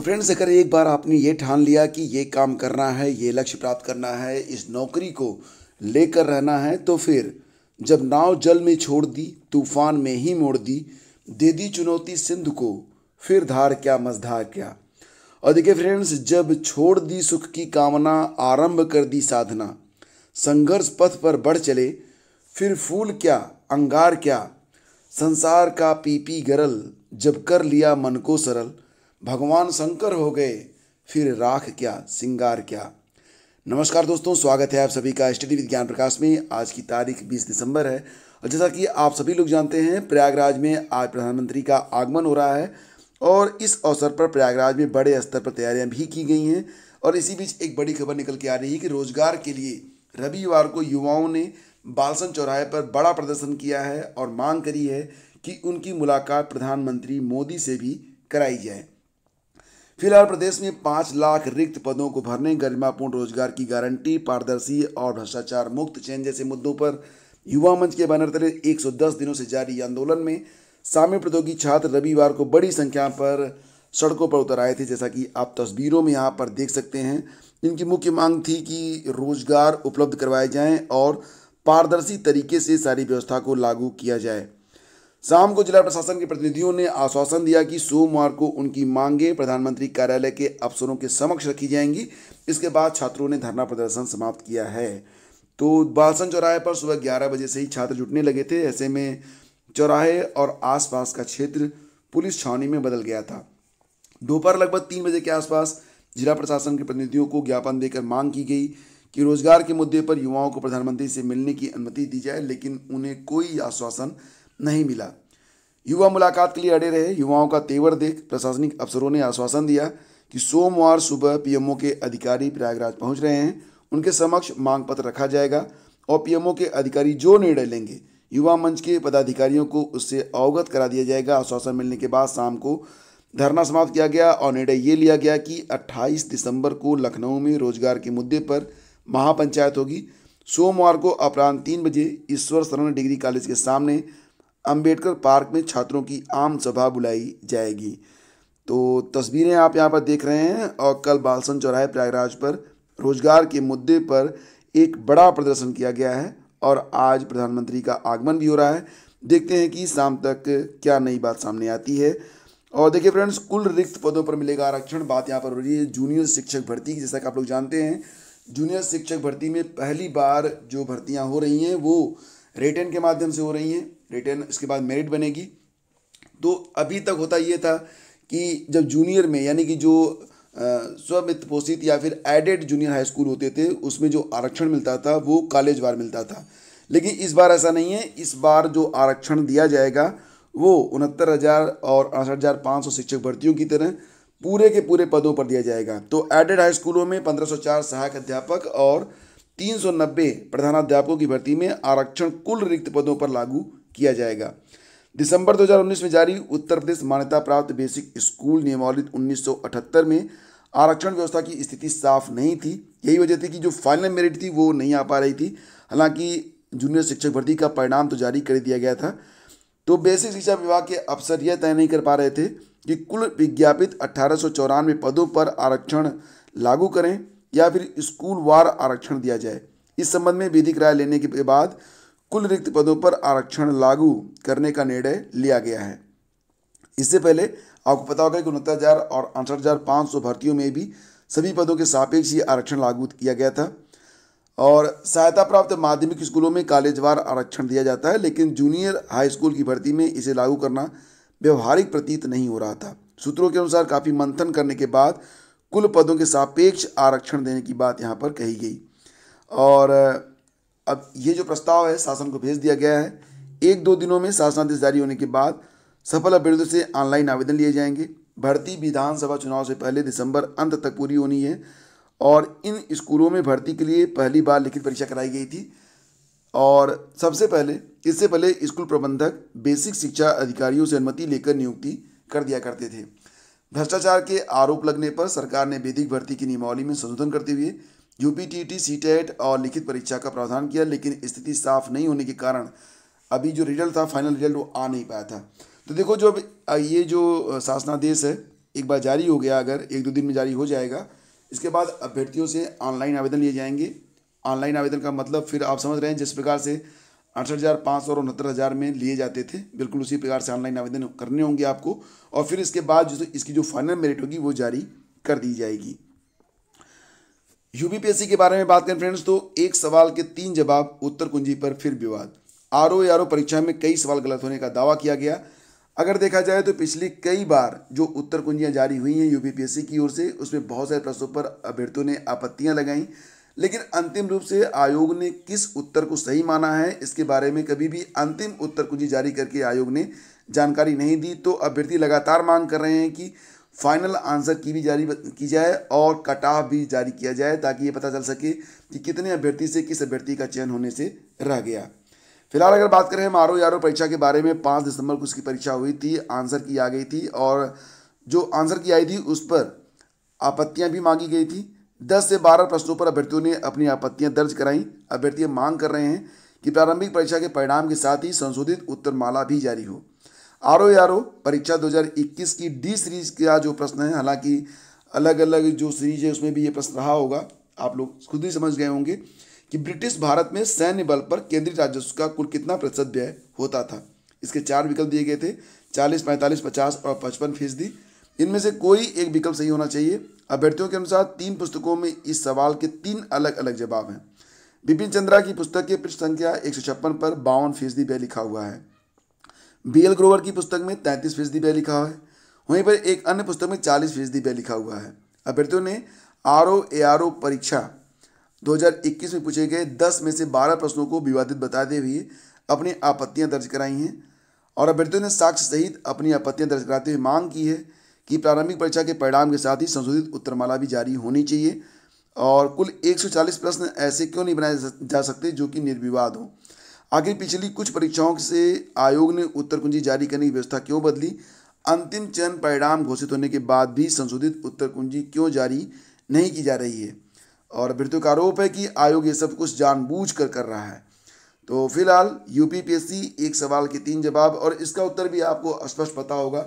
तो फ्रेंड्स अगर एक बार आपने ये ठान लिया कि ये काम करना है ये लक्ष्य प्राप्त करना है इस नौकरी को लेकर रहना है तो फिर जब नाव जल में छोड़ दी तूफान में ही मोड़ दी दे दी चुनौती सिंध को फिर धार क्या मजधार क्या और देखिए फ्रेंड्स जब छोड़ दी सुख की कामना आरंभ कर दी साधना संघर्ष पथ पर बढ़ चले फिर फूल क्या अंगार क्या संसार का पीपी गरल जब कर लिया मन को सरल भगवान शंकर हो गए फिर राख क्या सिंगार क्या नमस्कार दोस्तों स्वागत है आप सभी का स्टडी विज्ञान प्रकाश में आज की तारीख 20 दिसंबर है और जैसा कि आप सभी लोग जानते हैं प्रयागराज में आज प्रधानमंत्री का आगमन हो रहा है और इस अवसर पर प्रयागराज में बड़े स्तर पर तैयारियां भी की गई हैं और इसी बीच एक बड़ी खबर निकल के आ रही है कि रोजगार के लिए रविवार को युवाओं ने बालसन चौराहे पर बड़ा प्रदर्शन किया है और मांग करी है कि उनकी मुलाकात प्रधानमंत्री मोदी से भी कराई जाए फिलहाल प्रदेश में पाँच लाख रिक्त पदों को भरने गरिमापूर्ण रोजगार की गारंटी पारदर्शी और भ्रष्टाचार मुक्त चयन जैसे मुद्दों पर युवा मंच के बैनर तले 110 दिनों से जारी आंदोलन में साम्य प्रतियोगी छात्र रविवार को बड़ी संख्या पर सड़कों पर उतर आए थे जैसा कि आप तस्वीरों में यहाँ पर देख सकते हैं इनकी मुख्य मांग थी कि रोजगार उपलब्ध करवाए जाएं और पारदर्शी तरीके से सारी व्यवस्था को लागू किया जाए शाम को जिला प्रशासन के प्रतिनिधियों ने आश्वासन दिया कि सोमवार को उनकी मांगे प्रधानमंत्री कार्यालय के अफसरों के समक्ष रखी जाएंगी इसके बाद छात्रों ने धरना प्रदर्शन समाप्त किया है तो बालसन चौराहे पर सुबह ग्यारह बजे से ही छात्र जुटने लगे थे ऐसे में चौराहे और आसपास का क्षेत्र पुलिस छावनी में बदल गया था दोपहर लगभग तीन बजे के आसपास जिला प्रशासन के प्रतिनिधियों को ज्ञापन देकर मांग की गई कि रोजगार के मुद्दे पर युवाओं को प्रधानमंत्री से मिलने की अनुमति दी जाए लेकिन उन्हें कोई आश्वासन नहीं मिला युवा मुलाकात के लिए अड़े रहे युवाओं का तेवर देख प्रशासनिक अफसरों ने आश्वासन दिया कि सोमवार सुबह पीएमओ के अधिकारी प्रयागराज पहुंच रहे हैं उनके समक्ष मांग पत्र रखा जाएगा और पीएमओ के अधिकारी जो निर्णय लेंगे युवा मंच के पदाधिकारियों को उससे अवगत करा दिया जाएगा आश्वासन मिलने के बाद शाम को धरना समाप्त किया गया और निर्णय ये लिया गया कि 28 दिसंबर को लखनऊ में रोजगार के मुद्दे पर महापंचायत होगी सोमवार को अपराह्न तीन बजे ईश्वर शरण डिग्री कॉलेज के सामने अंबेडकर पार्क में छात्रों की आम सभा बुलाई जाएगी तो तस्वीरें आप यहाँ पर देख रहे हैं और कल बालसन चौराहे प्रयागराज पर रोजगार के मुद्दे पर एक बड़ा प्रदर्शन किया गया है और आज प्रधानमंत्री का आगमन भी हो रहा है देखते हैं कि शाम तक क्या नई बात सामने आती है और देखिए फ्रेंड्स कुल रिक्त पदों पर मिलेगा आरक्षण बात यहाँ पर हो रही है जूनियर शिक्षक भर्ती की जैसा कि आप लोग जानते हैं जूनियर शिक्षक भर्ती में पहली बार जो भर्तियाँ हो रही हैं वो रिटर्न के माध्यम से हो रही हैं रिटर्न इसके बाद मेरिट बनेगी तो अभी तक होता ये था कि जब जूनियर में यानी कि जो स्वमित पोषित या फिर एडेड जूनियर हाई स्कूल होते थे उसमें जो आरक्षण मिलता था वो कॉलेज बार मिलता था लेकिन इस बार ऐसा नहीं है इस बार जो आरक्षण दिया जाएगा वो उनहत्तर हज़ार और अड़सठ हज़ार पाँच सौ शिक्षक भर्तियों की तरह पूरे के पूरे पदों पर दिया जाएगा तो एडेड हाई स्कूलों में पंद्रह सौ चार सहायक अध्यापक और तीन सौ नब्बे प्रधानाध्यापकों की भर्ती में आरक्षण कुल रिक्त पदों पर लागू किया जाएगा दिसंबर 2019 में जारी उत्तर प्रदेश मान्यता प्राप्त बेसिक स्कूल नियमावली 1978 में आरक्षण व्यवस्था की स्थिति साफ नहीं थी यही वजह थी कि जो फाइनल मेरिट थी वो नहीं आ पा रही थी हालांकि जूनियर शिक्षक भर्ती का परिणाम तो जारी कर दिया गया था तो बेसिक शिक्षा विभाग के अफसर यह तय नहीं कर पा रहे थे कि कुल विज्ञापित अट्ठारह पदों पर आरक्षण लागू करें या फिर स्कूल वार आरक्षण दिया जाए इस संबंध में विधिक राय लेने के बाद कुल रिक्त पदों पर आरक्षण लागू करने का निर्णय लिया गया है इससे पहले आपको पता होगा कि उनहत्तर हज़ार और अड़सठ हज़ार पाँच सौ भर्तियों में भी सभी पदों के सापेक्ष ये आरक्षण लागू किया गया था और सहायता प्राप्त माध्यमिक स्कूलों में कॉलेजवार आरक्षण दिया जाता है लेकिन जूनियर हाई स्कूल की भर्ती में इसे लागू करना व्यवहारिक प्रतीत नहीं हो रहा था सूत्रों के अनुसार काफ़ी मंथन करने के बाद कुल पदों के सापेक्ष आरक्षण देने की बात यहाँ पर कही गई और अब ये जो प्रस्ताव है शासन को भेज दिया गया है एक दो दिनों में शासनादेश जारी होने के बाद सफल अभ्यर्थियों से ऑनलाइन आवेदन लिए जाएंगे भर्ती विधानसभा चुनाव से पहले दिसंबर अंत तक पूरी होनी है और इन स्कूलों में भर्ती के लिए पहली बार लिखित परीक्षा कराई गई थी और सबसे पहले इससे पहले स्कूल प्रबंधक बेसिक शिक्षा अधिकारियों से अनुमति लेकर नियुक्ति कर दिया करते थे भ्रष्टाचार के आरोप लगने पर सरकार ने वैधिक भर्ती की नियमावली में संशोधन करते हुए यूपीटीटी सीटेट और लिखित परीक्षा का प्रावधान किया लेकिन स्थिति साफ नहीं होने के कारण अभी जो रिजल्ट था फाइनल रिजल्ट वो आ नहीं पाया था तो देखो जो ये जो शासनादेश है एक बार जारी हो गया अगर एक दो दिन में जारी हो जाएगा इसके बाद अभ्यर्थियों से ऑनलाइन आवेदन लिए जाएंगे ऑनलाइन आवेदन का मतलब फिर आप समझ रहे हैं जिस प्रकार से अड़सठ हज़ार पाँच सौ और उनहत्तर हज़ार में लिए जाते थे बिल्कुल उसी प्रकार से ऑनलाइन आवेदन करने होंगे आपको और फिर इसके बाद जो इसकी जो फाइनल मेरिट होगी वो जारी कर दी जाएगी यूपीपीएससी के बारे में बात करें फ्रेंड्स तो एक सवाल के तीन जवाब उत्तर कुंजी पर फिर विवाद आर ओ आर ओ परीक्षा में कई सवाल गलत होने का दावा किया गया अगर देखा जाए तो पिछली कई बार जो उत्तर कुंजियाँ जारी हुई हैं यूपीपीएससी की ओर से उसमें बहुत सारे प्रश्नों पर अभ्यर्थियों ने आपत्तियाँ लगाई लेकिन अंतिम रूप से आयोग ने किस उत्तर को सही माना है इसके बारे में कभी भी अंतिम उत्तर कुंजी जारी करके आयोग ने जानकारी नहीं दी तो अभ्यर्थी लगातार मांग कर रहे हैं कि फाइनल आंसर की भी जारी की जाए और कट ऑफ भी जारी किया जाए ताकि ये पता चल सके कि कितने अभ्यर्थी से किस अभ्यर्थी का चयन होने से रह गया फिलहाल अगर बात करें मारो यारो परीक्षा के बारे में पाँच दिसंबर को उसकी परीक्षा हुई थी आंसर की आ गई थी और जो आंसर की आई थी उस पर आपत्तियां भी मांगी गई थी दस से बारह प्रश्नों पर अभ्यर्थियों ने अपनी आपत्तियां दर्ज कराई अभ्यर्थी मांग कर रहे हैं कि प्रारंभिक परीक्षा के परिणाम के साथ ही संशोधित उत्तरमाला भी जारी हो आर ओ आर ओ परीक्षा 2021 की डी सीरीज का जो प्रश्न है हालांकि अलग अलग जो सीरीज है उसमें भी ये प्रश्न रहा होगा आप लोग खुद ही समझ गए होंगे कि ब्रिटिश भारत में सैन्य बल पर केंद्रीय राजस्व का कुल कितना प्रतिशत व्यय होता था इसके चार विकल्प दिए गए थे चालीस पैंतालीस पचास और पचपन फीसदी इनमें से कोई एक विकल्प सही होना चाहिए अभ्यर्थियों के अनुसार तीन पुस्तकों में इस सवाल के तीन अलग अलग जवाब हैं बिपिन चंद्रा की पुस्तक के पृष्ठ संख्या एक पर बावन फीसदी व्यय लिखा हुआ है बी एल ग्रोवर की पुस्तक में तैंतीस फीसदी व्यय लिखा हुआ है वहीं पर एक अन्य पुस्तक में चालीस फीसदी पे लिखा हुआ है अभ्यर्थियों ने R O A R O परीक्षा 2021 में पूछे गए 10 में से 12 प्रश्नों को विवादित बताते हुए अपनी आपत्तियां दर्ज कराई हैं और अभ्यर्थियों ने साक्ष्य सहित अपनी आपत्तियां दर्ज कराते हुए मांग की है कि प्रारंभिक परीक्षा के परिणाम के साथ ही संशोधित उत्तरमाला भी जारी होनी चाहिए और कुल 140 प्रश्न ऐसे क्यों नहीं बनाए जा सकते जो कि निर्विवाद हों आगे पिछली कुछ परीक्षाओं से आयोग ने उत्तर कुंजी जारी करने की व्यवस्था क्यों बदली अंतिम चयन परिणाम घोषित होने के बाद भी संशोधित उत्तर कुंजी क्यों जारी नहीं की जा रही है और अभ्यर्थियों तो का आरोप है कि आयोग ये सब कुछ जानबूझ कर कर रहा है तो फिलहाल यूपीपीएससी एक सवाल के तीन जवाब और इसका उत्तर भी आपको स्पष्ट पता होगा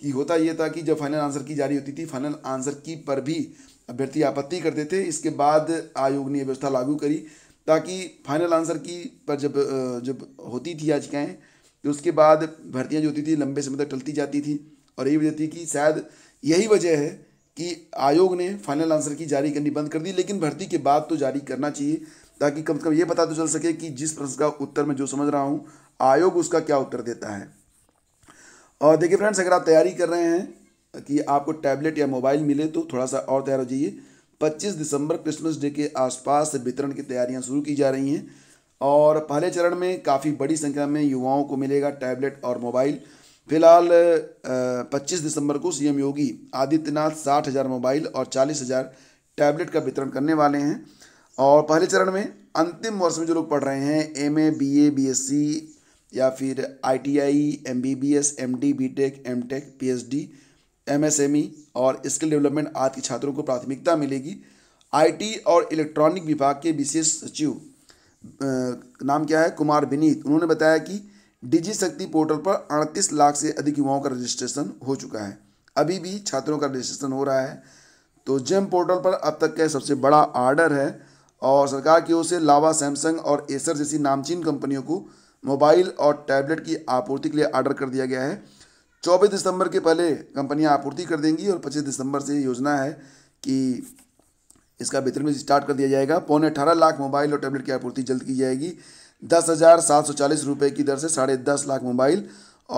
कि होता यह था कि जब फाइनल आंसर की जारी होती थी फाइनल आंसर की पर भी अभ्यर्थी आपत्ति करते थे इसके बाद आयोग ने व्यवस्था लागू करी ताकि फाइनल आंसर की पर जब जब होती थी याचिकाएँ तो उसके बाद भर्तियाँ जो होती थी लंबे समय तक टलती जाती थी और यही वजह थी कि शायद यही वजह है कि आयोग ने फाइनल आंसर की जारी करनी बंद कर दी लेकिन भर्ती के बाद तो जारी करना चाहिए ताकि कम से कम ये पता तो चल सके कि जिस प्रश्न का उत्तर मैं जो समझ रहा हूँ आयोग उसका क्या उत्तर देता है और देखिए फ्रेंड्स अगर आप तैयारी कर रहे हैं कि आपको टैबलेट या मोबाइल मिले तो थोड़ा सा और तैयार हो जाइए 25 दिसंबर क्रिसमस डे के आसपास वितरण की तैयारियां शुरू की जा रही हैं और पहले चरण में काफ़ी बड़ी संख्या में युवाओं को मिलेगा टैबलेट और मोबाइल फिलहाल 25 दिसंबर को सीएम योगी आदित्यनाथ साठ हज़ार मोबाइल और चालीस हज़ार टैबलेट का वितरण करने वाले हैं और पहले चरण में अंतिम वर्ष में जो लोग पढ़ रहे हैं M A B A B S C या फिर I T I M B B S M D B tech M tech P H D MSME e और स्किल डेवलपमेंट आदि छात्रों को प्राथमिकता मिलेगी आईटी और इलेक्ट्रॉनिक विभाग के विशेष सचिव नाम क्या है कुमार विनीत उन्होंने बताया कि डिजी शक्ति पोर्टल पर अड़तीस लाख से अधिक युवाओं का रजिस्ट्रेशन हो चुका है अभी भी छात्रों का रजिस्ट्रेशन हो रहा है तो जेम पोर्टल पर अब तक का सबसे बड़ा आर्डर है और सरकार की ओर से लावा सैमसंग और एसर जैसी नामचीन कंपनियों को मोबाइल और टैबलेट की आपूर्ति के लिए आर्डर कर दिया गया है चौबीस दिसंबर के पहले कंपनियां आपूर्ति कर देंगी और पच्चीस दिसंबर से योजना है कि इसका वितरण भी स्टार्ट कर दिया जाएगा पौने अठारह लाख मोबाइल और टैबलेट की आपूर्ति जल्द की जाएगी दस हज़ार सात सौ चालीस रुपये की दर से साढ़े दस लाख मोबाइल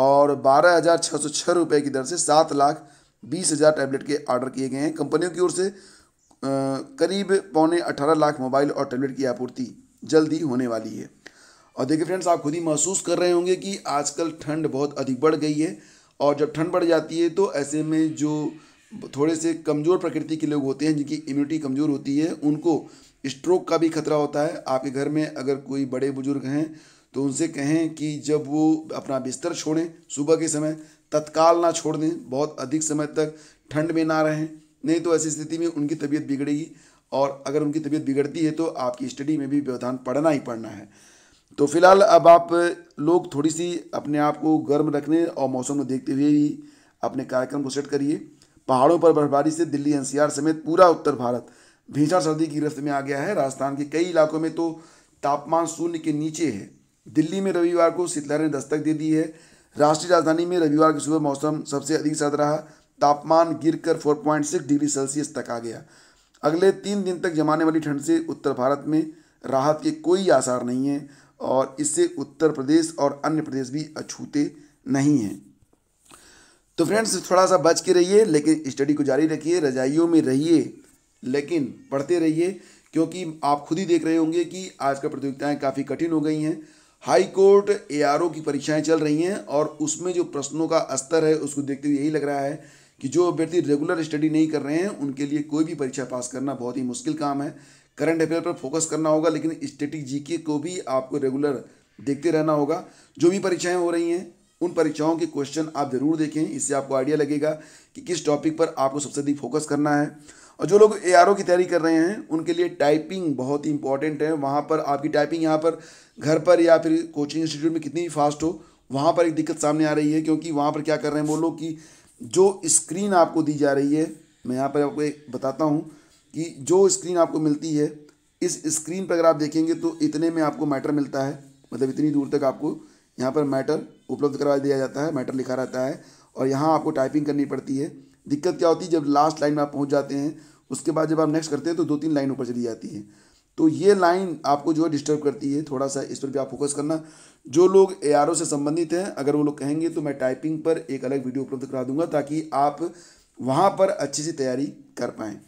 और बारह हज़ार छः सौ छः रुपये की दर से सात लाख बीस हज़ार टैबलेट के ऑर्डर किए गए हैं कंपनियों की ओर से करीब पौने अठारह लाख मोबाइल और टैबलेट की आपूर्ति जल्दी होने वाली है और देखिए फ्रेंड्स आप खुद ही महसूस कर रहे होंगे कि आजकल ठंड बहुत अधिक बढ़ गई है और जब ठंड बढ़ जाती है तो ऐसे में जो थोड़े से कमज़ोर प्रकृति के लोग होते हैं जिनकी इम्यूनिटी कमज़ोर होती है उनको स्ट्रोक का भी खतरा होता है आपके घर में अगर कोई बड़े बुजुर्ग हैं तो उनसे कहें कि जब वो अपना बिस्तर छोड़ें सुबह के समय तत्काल ना छोड़ दें बहुत अधिक समय तक ठंड में ना रहें नहीं तो ऐसी स्थिति में उनकी तबीयत बिगड़ेगी और अगर उनकी तबीयत बिगड़ती है तो आपकी स्टडी में भी व्यवधान पड़ना ही पड़ना है तो फिलहाल अब आप लोग थोड़ी सी अपने आप को गर्म रखने और मौसम को देखते हुए ही अपने कार्यक्रम को सेट करिए पहाड़ों पर बर्फबारी से दिल्ली एनसीआर समेत पूरा उत्तर भारत भीषण सर्दी की गिरफ्त में आ गया है राजस्थान के कई इलाकों में तो तापमान शून्य के नीचे है दिल्ली में रविवार को शीतलहर ने दस्तक दे दी है राष्ट्रीय राजधानी में रविवार की सुबह मौसम सबसे अधिक सर्द रहा तापमान गिर कर डिग्री सेल्सियस तक आ गया अगले तीन दिन तक जमाने वाली ठंड से उत्तर भारत में राहत के कोई आसार नहीं है और इससे उत्तर प्रदेश और अन्य प्रदेश भी अछूते नहीं हैं तो फ्रेंड्स थोड़ा सा बच के रहिए लेकिन स्टडी को जारी रखिए रजाइयों में रहिए लेकिन पढ़ते रहिए क्योंकि आप खुद ही देख रहे होंगे कि आजकल प्रतियोगिताएँ काफ़ी कठिन हो गई हैं हाई कोर्ट ए की परीक्षाएं चल रही हैं और उसमें जो प्रश्नों का स्तर है उसको देखते हुए यही लग रहा है कि जो अभ्यर्थी रेगुलर स्टडी नहीं कर रहे हैं उनके लिए कोई भी परीक्षा पास करना बहुत ही मुश्किल काम है करंट अफेयर पर फोकस करना होगा लेकिन स्टेटिक जीके को भी आपको रेगुलर देखते रहना होगा जो भी परीक्षाएं हो रही हैं उन परीक्षाओं के क्वेश्चन आप ज़रूर देखें इससे आपको आइडिया लगेगा कि किस टॉपिक पर आपको सबसे अधिक फोकस करना है और जो लोग ए की तैयारी कर रहे हैं उनके लिए टाइपिंग बहुत ही इंपॉर्टेंट है वहाँ पर आपकी टाइपिंग यहाँ पर घर पर या फिर कोचिंग इंस्टीट्यूट में कितनी भी फास्ट हो वहाँ पर एक दिक्कत सामने आ रही है क्योंकि वहाँ पर क्या कर रहे हैं वो लोग कि जो स्क्रीन आपको दी जा रही है मैं यहाँ पर आपको एक बताता हूँ कि जो स्क्रीन आपको मिलती है इस स्क्रीन पर अगर आप देखेंगे तो इतने में आपको मैटर मिलता है मतलब इतनी दूर तक आपको यहाँ पर मैटर उपलब्ध करवा दिया जाता है मैटर लिखा रहता है और यहाँ आपको टाइपिंग करनी पड़ती है दिक्कत क्या होती है जब लास्ट लाइन में आप पहुँच जाते हैं उसके बाद जब आप नेक्स्ट करते हैं तो दो तीन लाइन ऊपर चली जाती है तो ये लाइन आपको जो है डिस्टर्ब करती है थोड़ा सा इस पर भी आप फोकस करना जो लोग ए से संबंधित हैं अगर वो लोग कहेंगे तो मैं टाइपिंग पर एक अलग वीडियो उपलब्ध करा दूंगा ताकि आप वहाँ पर अच्छी सी तैयारी कर पाएँ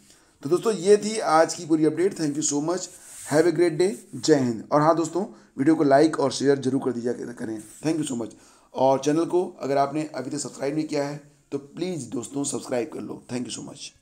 तो दोस्तों ये थी आज की पूरी update thank you so much have a great day जय हिंद और हाँ दोस्तों वीडियो को लाइक और शेयर जरूर कर दीजिए करें थैंक यू सो मच और चैनल को अगर आपने अभी तक सब्सक्राइब नहीं किया है तो प्लीज़ दोस्तों सब्सक्राइब कर लो थैंक यू सो मच